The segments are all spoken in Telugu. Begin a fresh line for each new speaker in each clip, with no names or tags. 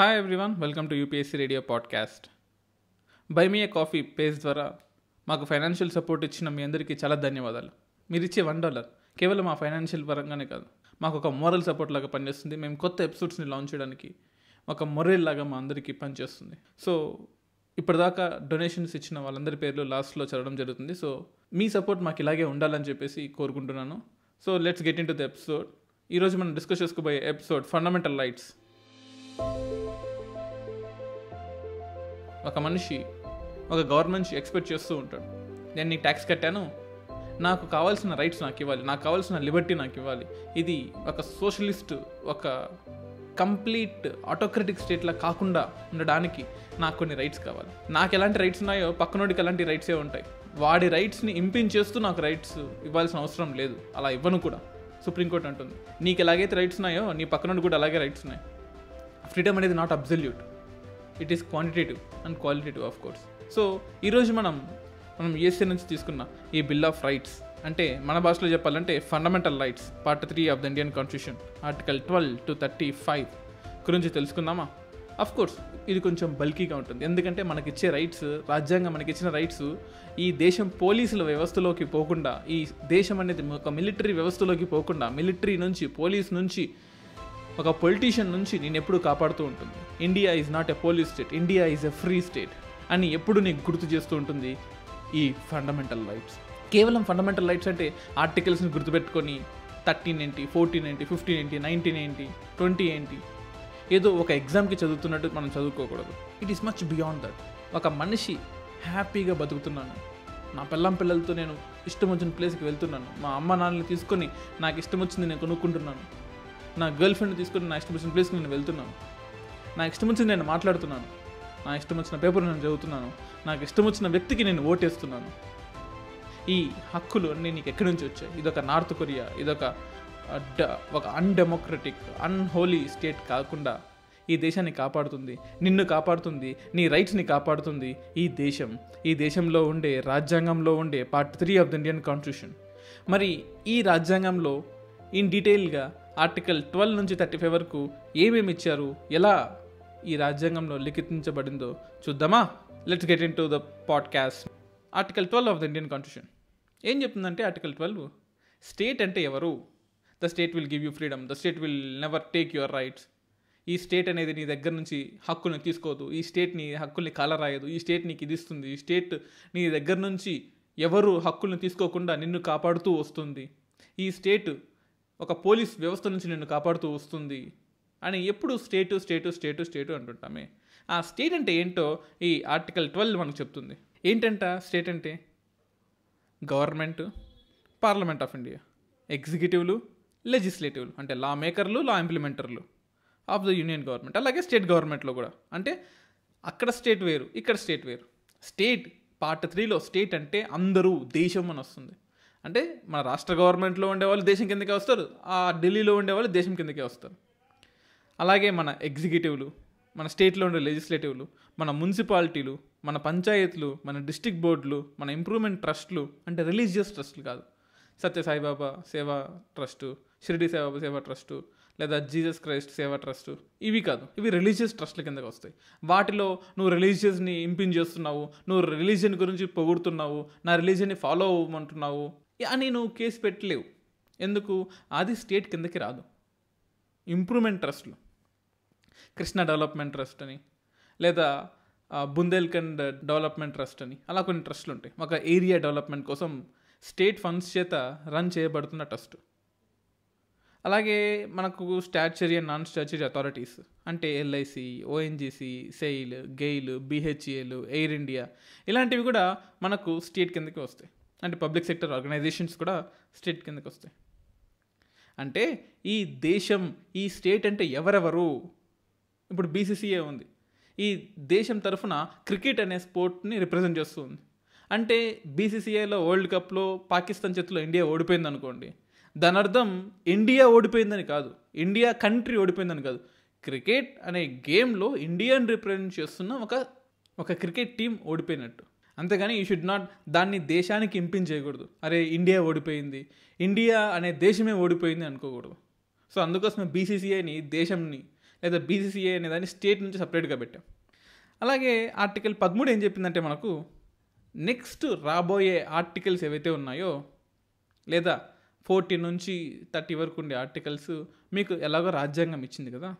hi everyone welcome to UPSC radio podcast buy me a coffee page ద్వారా మాకు ఫైనాన్షియల్ సపోర్ట్ ఇచ్చిన మీ అందరికీ చాలా ధన్యవాదాలు మీరు ఇచ్చే వన్ డాలర్ కేవలం మా ఫైనాన్షియల్ పరంగానే కాదు మాకు ఒక మోరల్ సపోర్ట్ లాగా పనిచేస్తుంది మేము కొత్త ఎపిసోడ్స్ని లాంచ్ చేయడానికి ఒక మొరల్ లాగా మా అందరికీ పనిచేస్తుంది సో ఇప్పటిదాకా డొనేషన్స్ ఇచ్చిన వాళ్ళందరి పేర్లు లాస్ట్లో చదవడం జరుగుతుంది సో మీ సపోర్ట్ మాకు ఇలాగే ఉండాలని చెప్పేసి కోరుకుంటున్నాను so let's get into the episode ఈరోజు మనం డిస్కస్ చేసుకోబోయే ఎపిసోడ్ ఫండమెంటల్ లైట్స్ ఒక మనిషి ఒక గవర్నమెంట్ ఎక్స్పెక్ట్ చేస్తూ ఉంటాడు నేను నీకు ట్యాక్స్ కట్టాను నాకు కావాల్సిన రైట్స్ నాకు ఇవ్వాలి నాకు కావాల్సిన లిబర్టీ నాకు ఇవ్వాలి ఇది ఒక సోషలిస్ట్ ఒక కంప్లీట్ ఆటోక్రటిక్ స్టేట్లా కాకుండా ఉండడానికి నాకు కొన్ని రైట్స్ కావాలి నాకు ఎలాంటి రైట్స్ ఉన్నాయో పక్కనోడికి ఎలాంటి రైట్సే ఉంటాయి వాడి రైట్స్ని ఇంపింగ్ చేస్తూ నాకు రైట్స్ ఇవ్వాల్సిన అవసరం లేదు అలా ఇవ్వను కూడా సుప్రీంకోర్టు అంటుంది నీకు ఎలాగైతే రైట్స్ ఉన్నాయో నీ పక్కనోడి కూడా అలాగే రైట్స్ ఉన్నాయి ఫ్రీడమ్ అనేది not absolute it is quantitative and qualitative of course so ఈరోజు మనం మనం యూఎస్ఏ నుంచి తీసుకున్న ఈ బిల్ ఆఫ్ రైట్స్ అంటే మన భాషలో చెప్పాలంటే fundamental rights part three of the Indian constitution article twelve to thirty five గురించి తెలుసుకుందామా అఫ్ కోర్స్ ఇది కొంచెం బల్కీగా ఉంటుంది ఎందుకంటే మనకిచ్చే రైట్స్ రాజ్యాంగం మనకిచ్చిన రైట్స్ ఈ దేశం పోలీసుల వ్యవస్థలోకి పోకుండా ఈ దేశం అనేది ఒక మిలిటరీ వ్యవస్థలోకి పోకుండా మిలిటరీ నుంచి పోలీస్ నుంచి ఒక పొలిటీషియన్ నుంచి నేను ఎప్పుడు కాపాడుతూ ఉంటుంది India is not a police state India is a free state అని ఎప్పుడు నీకు గుర్తు చేస్తూ ఉంటుంది ఈ ఫండమెంటల్ రైట్స్ కేవలం ఫండమెంటల్ రైట్స్ అంటే ఆర్టికల్స్ని గుర్తుపెట్టుకొని థర్టీన్ ఏంటి ఫోర్టీన్ ఏంటి ఫిఫ్టీన్ ఏంటి నైన్టీన్ ఏంటి ట్వంటీ ఏంటి ఏదో ఒక ఎగ్జామ్కి చదువుతున్నట్టు మనం చదువుకోకూడదు it is much beyond that ఒక మనిషి హ్యాపీగా బతుకుతున్నాను నా పిల్లం పిల్లలతో నేను ఇష్టం వచ్చిన ప్లేస్కి వెళ్తున్నాను మా అమ్మ నాన్నని తీసుకొని నాకు ఇష్టం వచ్చింది నేను కొనుక్కుంటున్నాను నా గర్ల్ ఫ్రెండ్ తీసుకుని నా ఇష్టం వచ్చిన ప్లేస్కి నేను వెళ్తున్నాను నా ఇష్టం వచ్చి నేను మాట్లాడుతున్నాను నా ఇష్టం వచ్చిన పేపర్ నేను చదువుతున్నాను నాకు ఇష్టం వచ్చిన వ్యక్తికి నేను ఓటేస్తున్నాను ఈ హక్కులు అన్నీ నీకు ఎక్కడి నుంచి వచ్చాయి ఇదొక నార్త్ కొరియా ఇదొక ఒక అన్డెమోక్రటిక్ అన్హోలీ స్టేట్ కాకుండా ఈ దేశాన్ని కాపాడుతుంది నిన్ను కాపాడుతుంది నీ రైట్స్ని కాపాడుతుంది ఈ దేశం ఈ దేశంలో ఉండే రాజ్యాంగంలో ఉండే part three of the Indian constitution మరి ఈ రాజ్యాంగంలో ఇన్ డీటెయిల్గా ఆర్టికల్ ట్వెల్వ్ నుంచి థర్టీ ఫైవ్ వరకు ఏమేమి ఇచ్చారు ఎలా ఈ రాజ్యాంగంలో లిఖితించబడిందో చూద్దామా let's get into the podcast article twelve of the Indian constitution ఏం చెప్తుందంటే ఆర్టికల్ ట్వెల్వ్ స్టేట్ అంటే ఎవరు the state will give you freedom the state will never take your rights ఈ స్టేట్ అనేది నీ దగ్గర నుంచి హక్కుల్ని తీసుకోదు ఈ స్టేట్ నీ హక్కుల్ని కాలరాయదు ఈ స్టేట్ నీకు ఇది ఇస్తుంది ఈ స్టేట్ నీ దగ్గర నుంచి ఎవరు హక్కుల్ని తీసుకోకుండా నిన్ను కాపాడుతూ వస్తుంది ఈ స్టేట్ ఒక పోలీస్ వ్యవస్థ నుంచి నిన్ను కాపాడుతూ వస్తుంది అని ఎప్పుడు స్టేటు స్టేటు స్టేటు స్టేటు అంటుంటామే ఆ స్టేట్ అంటే ఏంటో ఈ ఆర్టికల్ ట్వెల్వ్ మనకు చెప్తుంది ఏంటంట స్టేట్ అంటే గవర్నమెంట్ పార్లమెంట్ ఆఫ్ ఇండియా ఎగ్జిక్యూటివ్లు లెజిస్లేటివ్లు అంటే లా మేకర్లు లా ఇంప్లిమెంటర్లు ఆఫ్ ద యూనియన్ గవర్నమెంట్ అలాగే స్టేట్ గవర్నమెంట్లో కూడా అంటే అక్కడ స్టేట్ వేరు ఇక్కడ స్టేట్ వేరు స్టేట్ పార్ట్ త్రీలో స్టేట్ అంటే అందరూ దేశం అని వస్తుంది అంటే మన రాష్ట్ర గవర్నమెంట్లో ఉండేవాళ్ళు దేశం కిందకే వస్తారు ఆ ఢిల్లీలో ఉండేవాళ్ళు దేశం కిందకే వస్తారు అలాగే మన ఎగ్జిక్యూటివ్లు మన స్టేట్లో ఉండే లెజిస్లేటివ్లు మన మున్సిపాలిటీలు మన పంచాయతీలు మన డిస్టిక్ బోర్డులు మన ఇంప్రూవ్మెంట్ ట్రస్ట్లు అంటే రిలీజియస్ ట్రస్ట్లు కాదు సత్య సాయిబాబా సేవా ట్రస్టు షిరిడి సాయిబాబా సేవా ట్రస్టు లేదా జీసస్ క్రైస్ట్ సేవా ట్రస్టు ఇవి కాదు ఇవి రిలీజియస్ ట్రస్ట్ల కిందకి వస్తాయి వాటిలో నువ్వు రిలీజియస్ని ఇంపింజ్ చేస్తున్నావు నువ్వు రిలీజియన్ గురించి పొగుడుతున్నావు నా రిలీజియన్ని ఫాలో అవ్వమంటున్నావు అని నువ్వు కేసు పెట్టలేవు ఎందుకు అది స్టేట్ కిందకి రాదు ఇంప్రూవ్మెంట్ ట్రస్ట్లు కృష్ణ డెవలప్మెంట్ ట్రస్ట్ అని లేదా బుందేల్ఖండ్ డెవలప్మెంట్ ట్రస్ట్ అని అలా కొన్ని ట్రస్ట్లు ఉంటాయి ఒక ఏరియా డెవలప్మెంట్ కోసం స్టేట్ ఫండ్స్ చేత రన్ చేయబడుతున్న ట్రస్ట్ అలాగే మనకు statutory and non statutory authorities అంటే ఎల్ఐసి ఓఎన్జీసీ సెయిల్ గెయిల్ బీహెచ్ఏలు ఎయిర్ ఇండియా ఇలాంటివి కూడా మనకు స్టేట్ కిందకి వస్తాయి అంటే పబ్లిక్ సెక్టర్ ఆర్గనైజేషన్స్ కూడా స్టేట్ కిందకు వస్తాయి అంటే ఈ దేశం ఈ స్టేట్ అంటే ఎవరెవరు ఇప్పుడు బీసీసీఏ ఉంది ఈ దేశం తరఫున క్రికెట్ అనే స్పోర్ట్ని రిప్రజెంట్ చేస్తుంది అంటే బీసీసీఐలో వరల్డ్ కప్లో పాకిస్తాన్ చేతిలో ఇండియా ఓడిపోయింది అనుకోండి దాని అర్థం ఇండియా ఓడిపోయిందని కాదు ఇండియా కంట్రీ ఓడిపోయిందని కాదు క్రికెట్ అనే గేమ్లో ఇండియాని రిప్రజెంట్ చేస్తున్న ఒక ఒక క్రికెట్ టీం ఓడిపోయినట్టు అంతేగాని యూ షుడ్ నాట్ దాన్ని దేశానికి ఇంపింగ్ చేయకూడదు అరే ఇండియా ఓడిపోయింది ఇండియా అనే దేశమే ఓడిపోయింది అనుకోకూడదు సో అందుకోసమే బీసీసీఐని దేశంని లేదా బీసీసీఐ అనే దాన్ని స్టేట్ నుంచి సపరేట్గా పెట్టాం అలాగే ఆర్టికల్ పదమూడు ఏం చెప్పిందంటే మనకు నెక్స్ట్ రాబోయే ఆర్టికల్స్ ఏవైతే ఉన్నాయో లేదా ఫోర్టీ నుంచి థర్టీ వరకు ఉండే ఆర్టికల్స్ మీకు ఎలాగో రాజ్యాంగం ఇచ్చింది కదా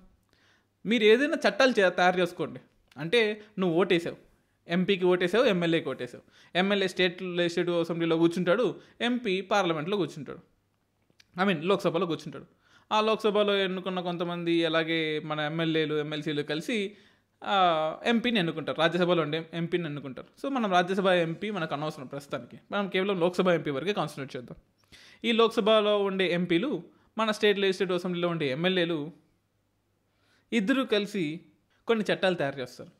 మీరు ఏదైనా చట్టాలు తయారు చేసుకోండి అంటే నువ్వు ఓటేసావు ఎంపీకి ఓటేసావు ఎమ్మెల్యేకి ఓటేసావు ఎమ్మెల్యే స్టేట్ స్టేట్ అసెంబ్లీలో కూర్చుంటాడు ఎంపీ పార్లమెంట్లో కూర్చుంటాడు ఐ మీన్ లోక్సభలో కూర్చుంటాడు ఆ లోక్సభలో ఎన్నుకున్న కొంతమంది అలాగే మన ఎమ్మెల్యేలు ఎమ్మెల్సీలు కలిసి ఎంపీని ఎన్నుకుంటారు రాజ్యసభలో ఉండే ఎంపీని ఎన్నుకుంటారు సో మనం రాజ్యసభ ఎంపీ మనకు అనవసరం ప్రస్తుతానికి మనం కేవలం లోక్సభ ఎంపీ వరకే కాన్సన్ట్రేట్ చేద్దాం ఈ లోక్సభలో ఉండే ఎంపీలు మన స్టేట్ లెజిస్లేటివ్ అసెంబ్లీలో ఉండే ఎమ్మెల్యేలు ఇద్దరు కలిసి కొన్ని చట్టాలు తయారు చేస్తారు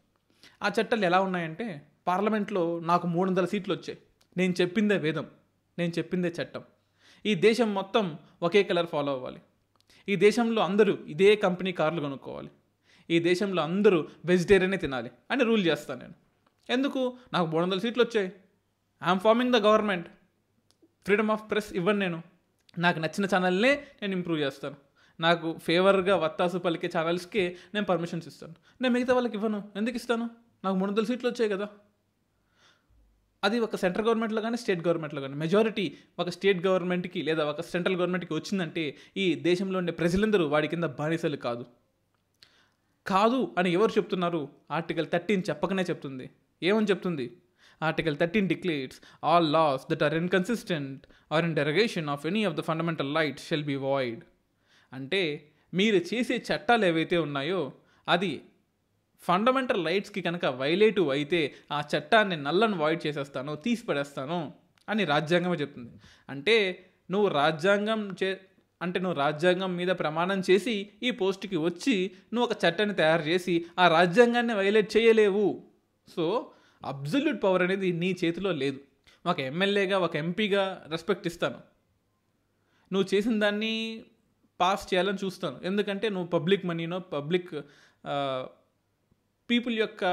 ఆ చట్టాలు ఎలా ఉన్నాయంటే పార్లమెంట్లో నాకు మూడు వందల సీట్లు వచ్చాయి నేను చెప్పిందే వేదం నేను చెప్పిందే చట్టం ఈ దేశం మొత్తం ఒకే కలర్ ఫాలో అవ్వాలి ఈ దేశంలో అందరూ ఇదే కంపెనీ కార్లు కొనుక్కోవాలి ఈ దేశంలో అందరూ వెజిటేరియనే తినాలి అని రూల్ చేస్తాను నేను ఎందుకు నాకు మూడు వందల సీట్లు వచ్చాయి I'm forming the government freedom of press ఇవ్వను నేను నాకు నచ్చిన ఛానల్నే నేను ఇంప్రూవ్ చేస్తాను నాకు ఫేవర్గా వత్తాసు పలికే ఛానల్స్కి నేను పర్మిషన్స్ ఇస్తాను నేను మిగతా వాళ్ళకి ఇవ్వను ఎందుకు ఇస్తాను నాకు మూడు వందల సీట్లు వచ్చాయి కదా అది ఒక సెంట్రల్ గవర్నమెంట్లో కానీ స్టేట్ గవర్నమెంట్లో కానీ మెజారిటీ ఒక స్టేట్ గవర్నమెంట్కి లేదా ఒక సెంట్రల్ గవర్నమెంట్కి వచ్చిందంటే ఈ దేశంలో ఉండే ప్రజలందరూ వాడి కింద బానిసలు కాదు కాదు అని ఎవరు చెప్తున్నారు ఆర్టికల్ థర్టీన్ చెప్పకనే చెప్తుంది ఏమని చెప్తుంది article thirteen declares all laws that are inconsistent or in derogation of any of the fundamental right shall be void అంటే మీరు చేసే చట్టాలు ఏవైతే ఉన్నాయో అది ఫండమెంటల్ రైట్స్కి కనుక వైలేటివ్ అయితే ఆ చట్టాన్ని నల్లను వాయిడ్ చేసేస్తాను తీసిపడేస్తాను అని రాజ్యాంగమే చెప్తుంది అంటే నువ్వు రాజ్యాంగం చే అంటే నువ్వు రాజ్యాంగం మీద ప్రమాణం చేసి ఈ పోస్ట్కి వచ్చి నువ్వు ఒక చట్టాన్ని తయారు చేసి ఆ రాజ్యాంగాన్ని వైలేట్ చేయలేవు సో అబ్జల్యూట్ పవర్ అనేది నీ చేతిలో లేదు ఒక ఎమ్మెల్యేగా ఒక ఎంపీగా రెస్పెక్ట్ ఇస్తాను నువ్వు చేసిన దాన్ని పాస్ చేయాలని చూస్తాను ఎందుకంటే నువ్వు పబ్లిక్ మనీనో పబ్లిక్ పీపుల్ యొక్క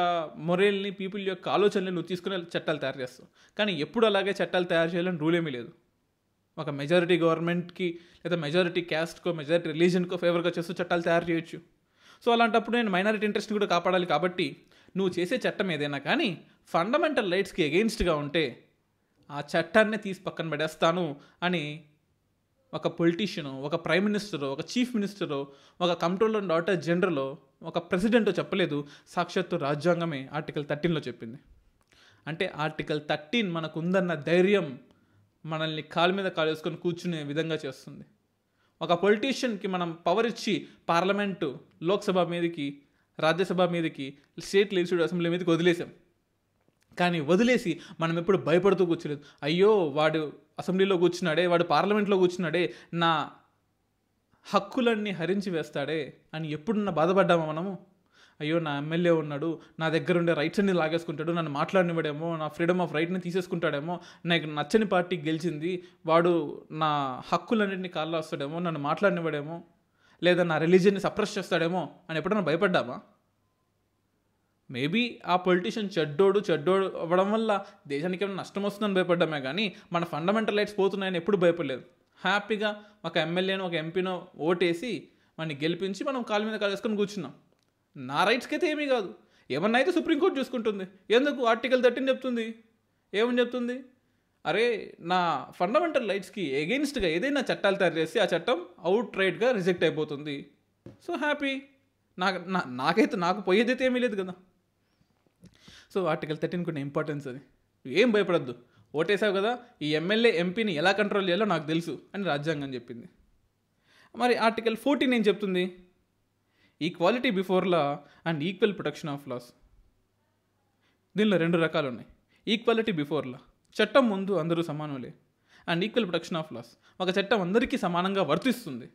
మొరేల్ని పీపుల్ యొక్క ఆలోచనలు నువ్వు తీసుకునే చట్టాలు తయారు చేస్తావు కానీ ఎప్పుడు అలాగే చట్టాలు తయారు చేయాలని రూల్ ఏమీ లేదు ఒక మెజారిటీ గవర్నమెంట్కి లేదా మెజారిటీ క్యాస్ట్కో మెజారిటీ రిలీజన్కో ఫేవర్గా చేస్తూ చట్టాలు తయారు చేయొచ్చు సో అలాంటప్పుడు నేను మైనారిటీ ఇంట్రెస్ట్ని కూడా కాపాడాలి కాబట్టి నువ్వు చేసే చట్టం ఏదైనా కానీ ఫండమెంటల్ రైట్స్కి అగెయిన్స్ట్గా ఉంటే ఆ చట్టాన్ని తీసి పక్కన పడేస్తాను అని ఒక పొలిటీషియను ఒక ప్రైమ్ మినిస్టరు ఒక చీఫ్ మినిస్టరు ఒక కంట్రోలర్ డాక్టర్ జనరలో ఒక ప్రెసిడెంట్ చెప్పలేదు సాక్షాత్తు రాజ్యాంగమే ఆర్టికల్ థర్టీన్లో చెప్పింది అంటే ఆర్టికల్ థర్టీన్ మనకు ఉందన్న ధైర్యం మనల్ని కాలు మీద కాలు వేసుకొని కూర్చునే విధంగా చేస్తుంది ఒక పొలిటీషియన్కి మనం పవర్ ఇచ్చి పార్లమెంటు లోక్సభ మీదకి రాజ్యసభ మీదకి స్టేట్ లెజిస్లేటివ్ అసెంబ్లీ మీదకి వదిలేసాం కానీ వదిలేసి మనం ఎప్పుడు భయపడుతూ కూర్చోలేదు అయ్యో వాడు అసెంబ్లీలో కూర్చున్నాడే వాడు పార్లమెంట్లో కూర్చున్నాడే నా హక్కులన్నీ హరించి వేస్తాడే అని ఎప్పుడున్న బాధపడ్డామా మనము అయ్యో నా ఎమ్మెల్యే ఉన్నాడు నా దగ్గర ఉండే రైట్స్ అన్ని లాగేసుకుంటాడు నన్ను మాట్లాడినివాడేమో నా ఫ్రీడమ్ ఆఫ్ రైట్ని తీసేసుకుంటాడేమో నాకు నచ్చని పార్టీ గెలిచింది వాడు నా హక్కులన్నింటినీ కాళ్ళు వస్తాడేమో నన్ను మాట్లాడినివాడేమో లేదా నా రిలీజియన్ని సప్రెస్ చేస్తాడేమో అని ఎప్పుడన్నా భయపడ్డామా మేబీ ఆ పొలిటీషియన్ చెడ్డోడు చెడ్డోడు అవ్వడం వల్ల దేశానికి ఏమైనా నష్టం వస్తుందని భయపడ్డామే కానీ మన ఫండమెంటల్ రైట్స్ పోతున్నాయని ఎప్పుడు భయపడలేదు హ్యాపీగా ఒక ఎమ్మెల్యేను ఒక ఎంపీనో ఓటేసి వాడిని గెలిపించి మనం కాలు మీద కాలు వేసుకొని కూర్చున్నాం నా రైట్స్కి అయితే ఏమీ కాదు ఏమన్నా అయితే సుప్రీంకోర్టు చూసుకుంటుంది ఎందుకు ఆర్టికల్ థర్టీన్ చెప్తుంది ఏమని చెప్తుంది అరే నా ఫండమెంటల్ రైట్స్కి ఎగెయిన్స్ట్గా ఏదైనా చట్టాలు తయారు చేసి ఆ చట్టం అవుట్ రైట్గా రిజెక్ట్ అయిపోతుంది సో హ్యాపీ నాకు నా నాకైతే నాకు పోయేదైతే ఏమీ లేదు కదా సో ఆర్టికల్ థర్టీన్ కొన్ని ఇంపార్టెన్స్ అది ఏం భయపడద్దు ఓటేసావు కదా ఈ ఎమ్మెల్యే ఎంపీని ఎలా కంట్రోల్ చేయాలో నాకు తెలుసు అని రాజ్యాంగం చెప్పింది మరి ఆర్టికల్ ఫోర్టీన్ ఏం చెప్తుంది equality before law and equal protection of laws దీనిలో రెండు రకాలు ఉన్నాయి ఈక్వాలిటీ బిఫోర్ లా చట్టం ముందు అందరూ సమానంలే and equal protection of laws ఒక చట్టం అందరికీ సమానంగా వర్తిస్తుంది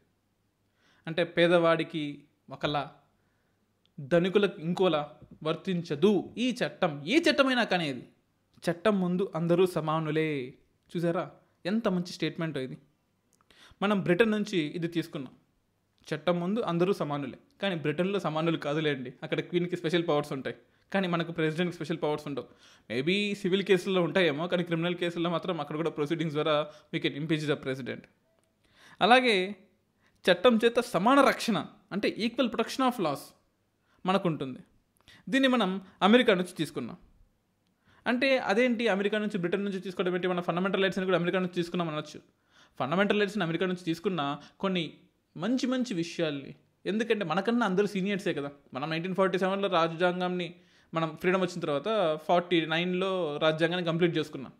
అంటే పేదవాడికి ఒకలా ధనికులకు ఇంకోలా వర్తించదు ఈ చట్టం ఏ చట్టమైనా కానీ చట్టం ముందు అందరూ సమానులే చూసారా ఎంత మంచి స్టేట్మెంట్ ఇది మనం బ్రిటన్ నుంచి ఇది తీసుకున్నాం చట్టం ముందు అందరూ సమానులే కానీ బ్రిటన్లో సమానులు కాదులేండి అక్కడ క్వీన్కి స్పెషల్ పవర్స్ ఉంటాయి కానీ మనకు ప్రెసిడెంట్కి స్పెషల్ పవర్స్ ఉండవు మేబీ సివిల్ కేసుల్లో ఉంటాయేమో కానీ క్రిమినల్ కేసుల్లో మాత్రం అక్కడ కూడా ప్రొసీడింగ్స్ ద్వారా we can impeach the president అలాగే చట్టం చేత సమాన రక్షణ అంటే ఈక్వల్ ప్రొటెక్షన్ ఆఫ్ లాస్ మనకుంటుంది దీన్ని మనం అమెరికా నుంచి తీసుకున్నాం అంటే అదేంటి అమెరికా నుంచి బ్రిటన్ నుంచి తీసుకోవడం ఏంటి మన ఫండమెంటల్ రైట్స్ని కూడా అమెరికా నుంచి తీసుకున్నాం అనొచ్చు ఫండమెంటల్ రైట్స్ని అమెరికా నుంచి తీసుకున్న కొన్ని మంచి మంచి విషయాల్ని ఎందుకంటే మనకన్నా అందరూ సీనియర్సే కదా మనం నైన్టీన్ ఫార్టీ సెవెన్లో రాజ్యాంగాన్ని మనం ఫ్రీడమ్ వచ్చిన తర్వాత ఫార్టీ నైన్లో రాజ్యాంగాన్ని కంప్లీట్ చేసుకున్నాం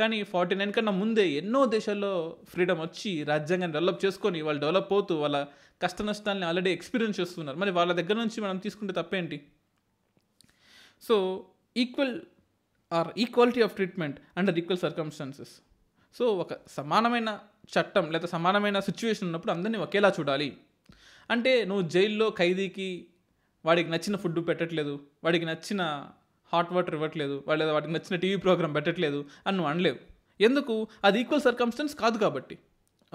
కానీ ఫార్టీ నైన్ కన్నా ముందే ఎన్నో దేశాల్లో ఫ్రీడమ్ వచ్చి రాజ్యాంగాన్ని డెవలప్ చేసుకొని వాళ్ళు డెవలప్ అవుతూ వాళ్ళ కష్ట నష్టాలని ఆల్రెడీ ఎక్స్పీరియన్స్ చేస్తున్నారు మరి వాళ్ళ దగ్గర నుంచి మనం తీసుకుంటే తప్పేంటి so equal or equality of treatment under equal circumstances so ఒక సమానమైన చట్టం లేదా సమానమైన సిచ్యువేషన్ ఉన్నప్పుడు అందరినీ ఒకేలా చూడాలి అంటే నువ్వు జైల్లో ఖైదీకి వాడికి నచ్చిన ఫుడ్ పెట్టట్లేదు వాడికి నచ్చిన హాట్ వాటర్ ఇవ్వట్లేదు లేదా వాడికి నచ్చిన టీవీ ప్రోగ్రామ్ పెట్టట్లేదు అని నువ్వు అనలేవు ఎందుకు అది ఈక్వల్ సర్కమ్స్టెన్స్ కాదు కాబట్టి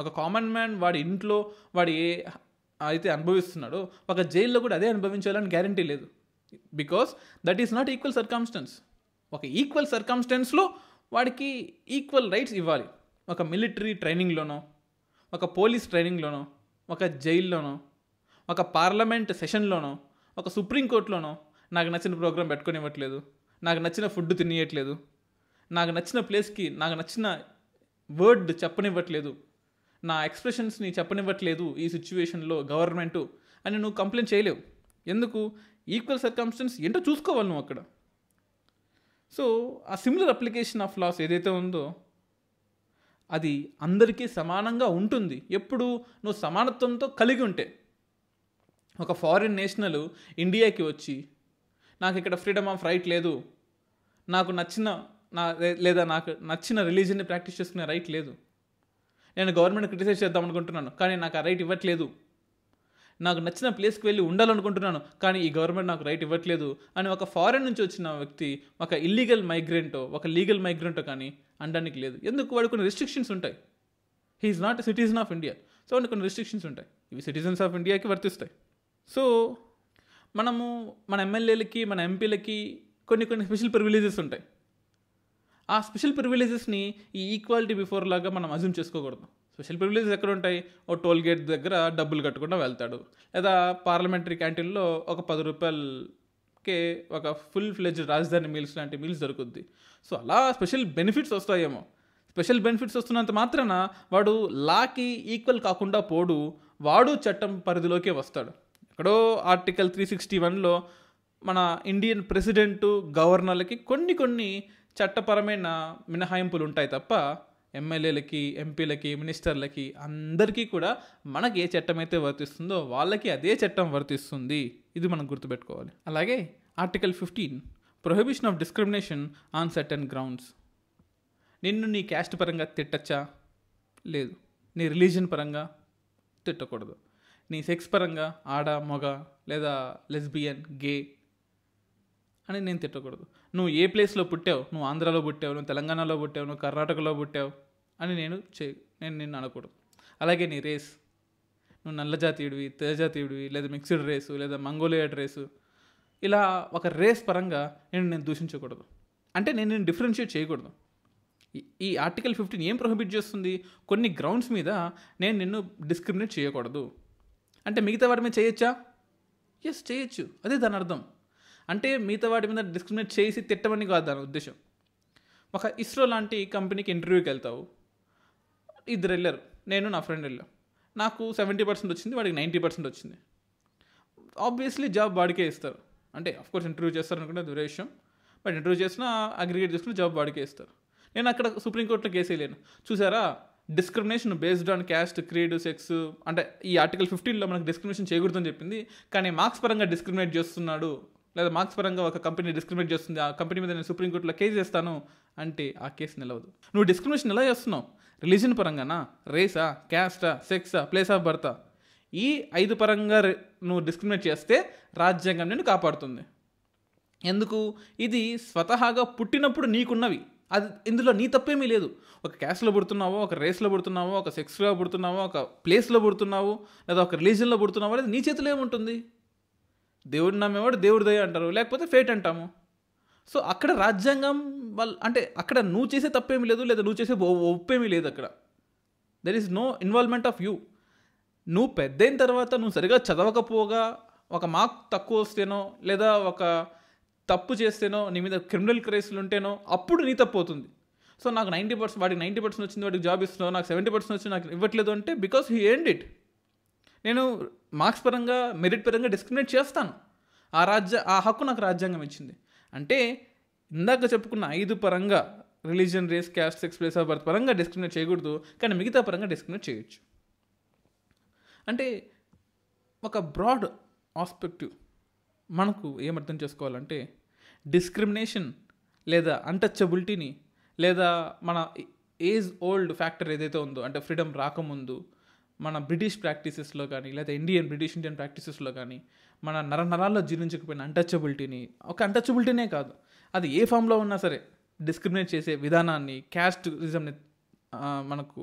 ఒక కామన్ మ్యాన్ వాడి ఇంట్లో వాడు ఏ అయితే అనుభవిస్తున్నాడో ఒక జైల్లో కూడా అదే అనుభవించాలని గ్యారంటీ లేదు because that is not equal circumstance ఒక ఈక్వల్ సర్కమ్స్టెన్స్లో వాడికి ఈక్వల్ రైట్స్ ఇవ్వాలి ఒక మిలిటరీ ట్రైనింగ్లోనో ఒక పోలీస్ ట్రైనింగ్లోనో ఒక జైల్లోనో ఒక పార్లమెంట్ సెషన్లోనో ఒక సుప్రీంకోర్టులోనో నాకు నచ్చిన ప్రోగ్రాం పెట్టుకునివ్వట్లేదు నాకు నచ్చిన ఫుడ్ తినియట్లేదు నాకు నచ్చిన ప్లేస్కి నాకు నచ్చిన వర్డ్ చెప్పనివ్వట్లేదు నా ఎక్స్ప్రెషన్స్ని చెప్పనివ్వట్లేదు ఈ సిచ్యువేషన్లో గవర్నమెంటు అని నువ్వు కంప్లైంట్ చేయలేవు ఎందుకు ఈక్వల్ సర్కమ్స్టెన్స్ ఏంటో చూసుకోవాలి నువ్వు అక్కడ సో ఆ సిమిలర్ అప్లికేషన్ ఆఫ్ లాస్ ఏదైతే ఉందో అది అందరికీ సమానంగా ఉంటుంది ఎప్పుడు నువ్వు సమానత్వంతో కలిగి ఉంటే ఒక ఫారిన్ నేషనల్ ఇండియాకి వచ్చి నాకు ఇక్కడ ఫ్రీడమ్ ఆఫ్ రైట్ లేదు నాకు నచ్చిన నా లేదా నాకు నచ్చిన రిలీజన్ని ప్రాక్టీస్ చేసుకునే రైట్ లేదు నేను గవర్నమెంట్ క్రిటిసైజ్ చేద్దాం అనుకుంటున్నాను కానీ నాకు ఆ రైట్ ఇవ్వట్లేదు నాకు నచ్చిన ప్లేస్కి వెళ్ళి ఉండాలనుకుంటున్నాను కానీ ఈ గవర్నమెంట్ నాకు రైట్ ఇవ్వట్లేదు అని ఒక ఫారెన్ నుంచి వచ్చిన వ్యక్తి ఒక ఇల్లీగల్ మైగ్రెంటో ఒక లీగల్ మైగ్రెంటో కానీ అనడానికి లేదు ఎందుకు వాడు కొన్ని రిస్ట్రిక్షన్స్ ఉంటాయి he is not citizen of India so వాడికి కొన్ని రిస్ట్రిక్షన్స్ ఉంటాయి ఇవి సిటిజన్స్ ఆఫ్ ఇండియాకి వర్తిస్తాయి సో మనము మన ఎమ్మెల్యేలకి మన ఎంపీలకి కొన్ని కొన్ని స్పెషల్ ప్రివిలేజెస్ ఉంటాయి ఆ స్పెషల్ ప్రివిలేజెస్ని ఈ ఈక్వాలిటీ బిఫోర్ లాగా మనం అజ్యూమ్ చేసుకోకూడదు స్పెషల్ ప్రివిలేజెస్ ఎక్కడ ఉంటాయి ఓ టోల్ గేట్ దగ్గర డబ్బులు కట్టకుండా వెళ్తాడు లేదా పార్లమెంటరీ క్యాంటీన్లో ఒక పది రూపాయలకే ఒక ఫుల్ ఫ్లెజ్ రాజధాని మీల్స్ లాంటి మీల్స్ దొరుకుద్ది సో అలా స్పెషల్ బెనిఫిట్స్ వస్తాయేమో స్పెషల్ బెనిఫిట్స్ వస్తున్నంత మాత్రాన వాడు లాకి ఈక్వల్ కాకుండా పోడు వాడు చట్టం పరిధిలోకే వస్తాడు ఎక్కడో ఆర్టికల్ త్రీ సిక్స్టీ వన్లో మన ఇండియన్ ప్రెసిడెంటు గవర్నర్లకి కొన్ని కొన్ని చట్టపరమైన మినహాయింపులు ఉంటాయి తప్ప ఎమ్మెల్యేలకి ఎంపీలకి మినిస్టర్లకి అందరికీ కూడా మనకి ఏ చట్టం అయితే వర్తిస్తుందో వాళ్ళకి అదే చట్టం వర్తిస్తుంది ఇది మనం గుర్తుపెట్టుకోవాలి అలాగే article fifteen prohibition of discrimination on certain grounds నిన్ను నీ క్యాస్ట్ పరంగా తిట్టచ్చా లేదు నీ రిలీజన్ పరంగా తిట్టకూడదు నీ సెక్స్ పరంగా ఆడ మగ లేదా లెస్బియన్ గే అని నేను తిట్టకూడదు నువ్వు ఏ ప్లేస్లో పుట్టావు నువ్వు ఆంధ్రాలో పుట్టావు నువ్వు తెలంగాణలో పుట్టావు నువ్వు కర్ణాటకలో పుట్టావు అని నేను చే నేను నిన్ను అనకూడదు అలాగే నీ రేస్ నువ్వు నల్ల జాతీయుడివి తెజాతీయుడివి లేదా మిక్స్డ్ రేసు లేదా మంగోలియాడ్ రేసు ఇలా ఒక రేస్ పరంగా నేను నేను దూషించకూడదు అంటే నేను నేను డిఫరెన్షియేట్ చేయకూడదు ఈ ఆర్టికల్ ఫిఫ్టీన్ ఏం ప్రొహిబిట్ చేస్తుంది కొన్ని గ్రౌండ్స్ మీద నేను నిన్ను డిస్క్రిమినేట్ చేయకూడదు అంటే మిగతా వాటి మీద చేయొచ్చా ఎస్ చేయొచ్చు అదే దాని అర్థం అంటే మిగతా వాటి మీద డిస్క్రిమినేట్ చేసి తిట్టమని కాదు దాని ఉద్దేశం ఒక ఇస్రో లాంటి కంపెనీకి ఇంటర్వ్యూకి వెళ్తావు ఇద్దరు వెళ్ళారు నేను నా ఫ్రెండ్ వెళ్ళాం నాకు సెవెంటీ పర్సెంట్ వచ్చింది వాడికి నైంటీ పర్సెంట్ వచ్చింది ఆబ్వియస్లీ జాబ్ వాడికే ఇస్తారు అంటే అఫ్కోర్స్ ఇంటర్వ్యూ చేస్తారు అనుకుంటే దూరే విషయం బట్ ఇంటర్వ్యూ చేసినా అగ్రిగేట్ చేసుకుని జాబ్ వాడికే ఇస్తారు నేను అక్కడ సుప్రీంకోర్టులో కేసు వేయలేను చూసారా discrimination based on caste creed sex అంటే ఈ ఆర్టికల్ ఫిఫ్టీన్లో మనకు డిస్క్రిమినేషన్ చేయకూడదని చెప్పింది కానీ మార్క్స్ పరంగా డిస్క్రిమినేట్ చేస్తున్నాడు లేదా మార్క్స్ పరంగా ఒక కంపెనీ డిస్క్రిమినేట్ చేస్తుంది ఆ కంపెనీ మీద నేను సుప్రీంకోర్టులో కేసు చేస్తాను అంటే ఆ కేసు నిలవదు నువ్వు డిస్క్రిమినేషన్ ఎలా చేస్తున్నావు రిలీజన్ పరంగానా రేసా క్యాస్టా సెక్సా ప్లేస్ ఆఫ్ బర్తా ఈ ఐదు పరంగా నువ్వు డిస్క్రిమినేట్ చేస్తే రాజ్యాంగం నేను కాపాడుతుంది ఎందుకు ఇది స్వతహాగా పుట్టినప్పుడు నీకున్నవి అది ఇందులో నీ తప్పేమీ లేదు ఒక క్యాస్ట్లో పుడుతున్నావో ఒక రేస్లో పుడుతున్నావో ఒక సెక్స్లో పుడుతున్నావో ఒక ప్లేస్లో పుడుతున్నావు లేదా ఒక రిలీజన్లో పుడుతున్నావో అనేది నీ చేతిలో ఏముంటుంది దేవుడు నమ్మేవాడు దేవుడు దయ అంటారు లేకపోతే ఫేట్ అంటాము సో అక్కడ రాజ్యాంగం వాళ్ళు అంటే అక్కడ నువ్వు చేసే తప్పేమీ లేదు లేదా నువ్వు చేసే ఒప్పేమీ లేదు అక్కడ there is no involvement of you నువ్వు పెద్దయిన తర్వాత నువ్వు సరిగా చదవకపోగా ఒక మార్క్ తక్కువ వస్తేనో లేదా ఒక తప్పు చేస్తేనో నీ మీద క్రిమినల్ క్రేజ్లు ఉంటేనో అప్పుడు నీ తప్పు అవుతుంది సో నాకు నైంటీ పర్సెంట్ వాడికి నైంటీ పర్సెంట్ వచ్చింది వాడికి జాబ్ ఇస్తున్నావు నాకు సెవెంటీ పర్సెంట్ వచ్చింది నాకు ఇవ్వట్లేదు అంటే బికాస్ హీ ఎండ్ ఇట్ నేను మార్క్స్ పరంగా మెరిట్ పరంగా డిస్క్రిమినేట్ చేస్తాను ఆ రాజ్య ఆ హక్కు నాకు రాజ్యాంగం ఇచ్చింది అంటే ఇందాక చెప్పుకున్న ఐదు పరంగా religion race caste sex place of birth పరంగా డిస్క్రిమినేట్ చేయకూడదు కానీ మిగతా పరంగా డిస్క్రిమినేట్ చేయొచ్చు అంటే ఒక బ్రాడ్ ఆస్పెక్టివ్ మనకు ఏమర్థం చేసుకోవాలంటే డిస్క్రిమినేషన్ లేదా అన్టచబిలిటీని లేదా మన ఏజ్ ఓల్డ్ ఫ్యాక్టర్ ఏదైతే ఉందో అంటే ఫ్రీడమ్ రాకముందు మన బ్రిటిష్ ప్రాక్టీసెస్లో కానీ లేదా ఇండియన్ బ్రిటిష్ ఇండియన్ ప్రాక్టీసెస్లో కానీ మన నర నరాల్లో జీర్ణించకపోయిన అంటచబిలిటీని ఒక అంటచబిలిటీనే కాదు అది ఏ ఫామ్లో ఉన్నా సరే డిస్క్రిమినేట్ చేసే విధానాన్ని క్యాస్టిజంని మనకు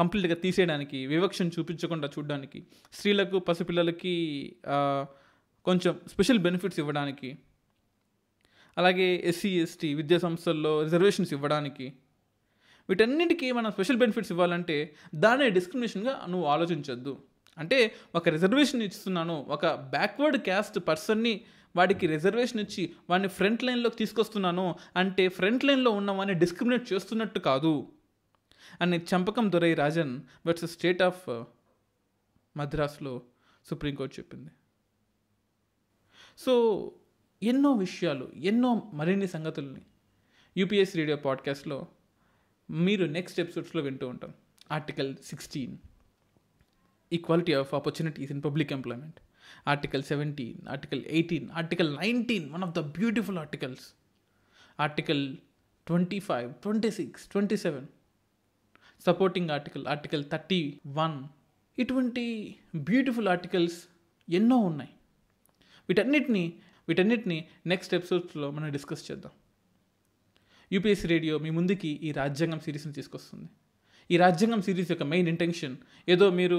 కంప్లీట్గా తీసేయడానికి వివక్షను చూపించకుండా చూడడానికి స్త్రీలకు పసిపిల్లలకి కొంచెం స్పెషల్ బెనిఫిట్స్ ఇవ్వడానికి అలాగే ఎస్సీ ఎస్టీ విద్యా సంస్థల్లో రిజర్వేషన్స్ ఇవ్వడానికి వీటన్నిటికీ మనం స్పెషల్ బెనిఫిట్స్ ఇవ్వాలంటే దాన్ని డిస్క్రిమినేషన్గా నువ్వు ఆలోచించొద్దు అంటే ఒక రిజర్వేషన్ ఇస్తున్నాను ఒక బ్యాక్వర్డ్ క్యాస్ట్ పర్సన్ని వాడికి రిజర్వేషన్ ఇచ్చి వాడిని ఫ్రంట్ లైన్లోకి తీసుకొస్తున్నాను అంటే ఫ్రంట్ లైన్లో ఉన్న వాడిని డిస్క్రిమినేట్ చేస్తున్నట్టు కాదు అని Champakam Dorai Rajan versus state of మద్రాసులో సుప్రీంకోర్టు చెప్పింది సో ఎన్నో విషయాలు ఎన్నో మరిన్ని సంగతుల్ని యూపీఎస్ రేడియో పాడ్కాస్ట్లో మీరు నెక్స్ట్ ఎపిసోడ్స్లో వింటూ ఉంటాం article sixteen equality of opportunities in public employment article seventeen article eighteen article nineteen one of the beautiful articles article twenty five twenty six twenty seven supporting article article thirty one ఇటువంటి బ్యూటిఫుల్ ఆర్టికల్స్ ఎన్నో ఉన్నాయి వీటన్నిటిని వీటన్నిటిని నెక్స్ట్ ఎపిసోడ్స్లో మనం డిస్కస్ చేద్దాం యూపీఎస్సీ రేడియో మీ ముందుకి ఈ రాజ్యాంగం సిరీస్ని తీసుకొస్తుంది ఈ రాజ్యాంగం సిరీస్ యొక్క మెయిన్ ఇంటెన్షన్ ఏదో మీరు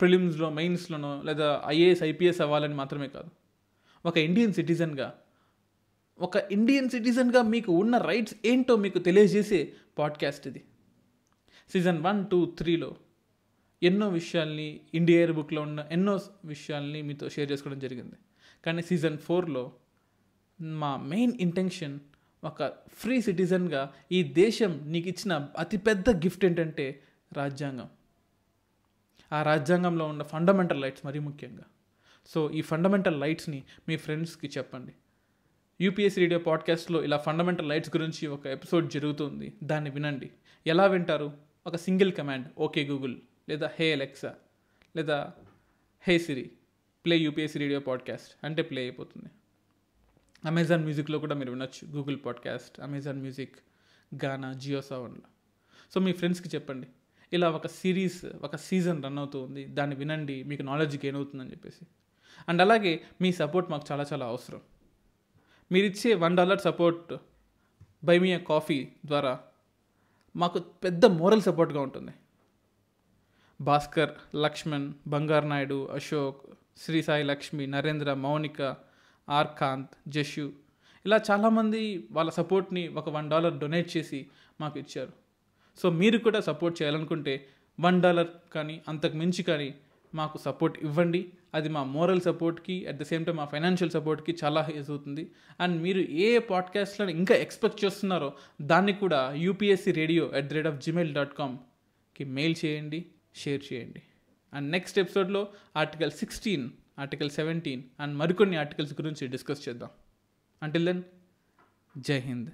ప్రిలిమ్స్లో మెయిన్స్లోనో లేదా ఐఏఎస్ ఐపీఎస్ అవ్వాలని మాత్రమే కాదు ఒక ఇండియన్ సిటిజన్గా ఒక ఇండియన్ సిటిజన్గా మీకు ఉన్న రైట్స్ ఏంటో మీకు తెలియజేసే పాడ్కాస్ట్ ఇది సీజన్ వన్ టూ త్రీలో ఎన్నో విషయాల్ని ఇండియా ఎయిర్ బుక్లో ఉన్న ఎన్నో విషయాల్ని మీతో షేర్ చేసుకోవడం జరిగింది కానీ సీజన్ ఫోర్లో మా మెయిన్ ఇంటెన్షన్ ఒక ఫ్రీ సిటిజన్గా ఈ దేశం నీకు ఇచ్చిన అతిపెద్ద గిఫ్ట్ ఏంటంటే రాజ్యాంగం ఆ రాజ్యాంగంలో ఉన్న ఫండమెంటల్ రైట్స్ మరీ ముఖ్యంగా సో ఈ ఫండమెంటల్ రైట్స్ని మీ ఫ్రెండ్స్కి చెప్పండి యూపీఎస్ రేడియో పాడ్కాస్ట్లో ఇలా ఫండమెంటల్ రైట్స్ గురించి ఒక ఎపిసోడ్ జరుగుతుంది దాన్ని వినండి ఎలా వింటారు ఒక సింగిల్ కమాండ్ ఓకే గూగుల్ లేదా హే ఎలెక్సా లేదా hey Siri play UPS radio podcast అంటే ప్లే అయిపోతుంది అమెజాన్ మ్యూజిక్లో కూడా మీరు వినొచ్చు Google podcast Amazon music Gaana Jio సెవెన్లో సో మీ ఫ్రెండ్స్కి చెప్పండి ఇలా ఒక సిరీస్ ఒక సీజన్ రన్ అవుతుంది దాన్ని వినండి మీకు నాలెడ్జ్ గెయిన్ అవుతుందని చెప్పేసి అండ్ అలాగే మీ సపోర్ట్ మాకు చాలా చాలా అవసరం మీరు ఇచ్చే one dollar support buy me coffee ద్వారా మాకు పెద్ద మోరల్ సపోర్ట్గా ఉంటుంది భాస్కర్ లక్ష్మణ్ బంగారు నాయుడు అశోక్ శ్రీ సాయి లక్ష్మి నరేంద్ర మౌనిక ఆర్కాంత్ జషు ఇలా చాలామంది వాళ్ళ సపోర్ట్ని ఒక వన్ డాలర్ డొనేట్ చేసి మాకు ఇచ్చారు సో మీరు కూడా సపోర్ట్ చేయాలనుకుంటే వన్ డాలర్ కానీ అంతకు మించి కానీ మాకు సపోర్ట్ ఇవ్వండి అది మా మోరల్ సపోర్ట్కి అట్ ద సేమ్ టైం మా ఫైనాన్షియల్ సపోర్ట్కి చాలా యూజ్ అవుతుంది అండ్ మీరు ఏ పాడ్కాస్ట్లను ఇంకా ఎక్స్పెక్ట్ చేస్తున్నారో దాన్ని కూడా UPSC radio at the rate of Gmail dot కామ్కి మెయిల్ చేయండి షేర్ చేయండి అండ్ నెక్స్ట్ ఎపిసోడ్లో article sixteen article seventeen and మరికొన్ని ఆర్టికల్స్ గురించి డిస్కస్ చేద్దాం అంటిల్ దెన్ జై హింద్